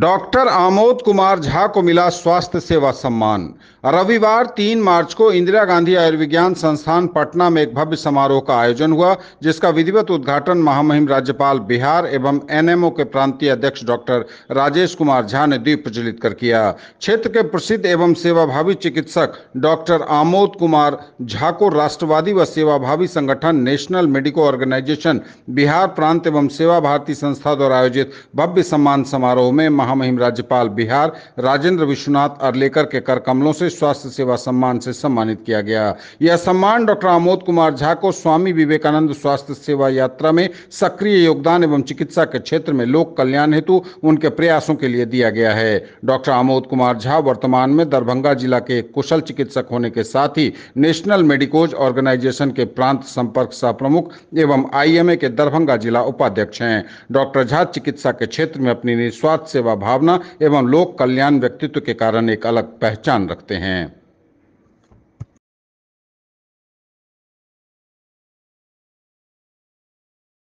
doctor Amod Kumar Jha को मिला स्वास्थ्य सेवा सम्मान रविवार 3 मार्च को इंदिरा गांधी आयुर्विज्ञान संस्थान पटना में एक भव्य समारोह का आयोजन हुआ जिसका विधिवत उद्घाटन महामहिम राज्यपाल बिहार एवं एनएमओ के प्रांतीय अध्यक्ष डॉक्टर राजेश कुमार झा ने दीप प्रज्वलित कर किया क्षेत्र के प्रसिद्ध एवं सेवाभावी चिकित्सक डॉक्टर आमोद कुमार झा को राष्ट्रवादी व सेवाभावी संगठन नेशनल मेडिकल ऑर्गेनाइजेशन बिहार प्रांत एवं सेवा भारती संस्था द्वारा आयोजित भव्य सम्मान समारोह में महामहिम राज्यपाल बिहार राजेंद्र विश्वनाथ अर्लेकर के कर कमलों से स्वास्थ्य सेवा सम्मान से सम्मानित किया गया यह सम्मान डॉक्टर आमोद कुमार झा को स्वामी विवेकानंद स्वास्थ्य सेवा यात्रा में सक्रिय योगदान एवं चिकित्सा के क्षेत्र में लोक कल्याण हेतु उनके प्रयासों के लिए दिया गया है डॉक्टर आमोद कुमार झा वर्तमान में दरभंगा जिला के कुशल चिकित्सक होने के साथ ही नेशनल मेडिकोज ऑर्गेनाइजेशन के प्रांत संपर्क सह प्रमुख एवं आईएमए के दरभंगा जिला उपाध्यक्ष हैं डॉक्टर झा चिकित्सा के क्षेत्र में अपनी निस्वार्थ सेवा भावना एवं लोक कल्याण व्यक्तित्व के कारण एक अलग पहचान रखते हैं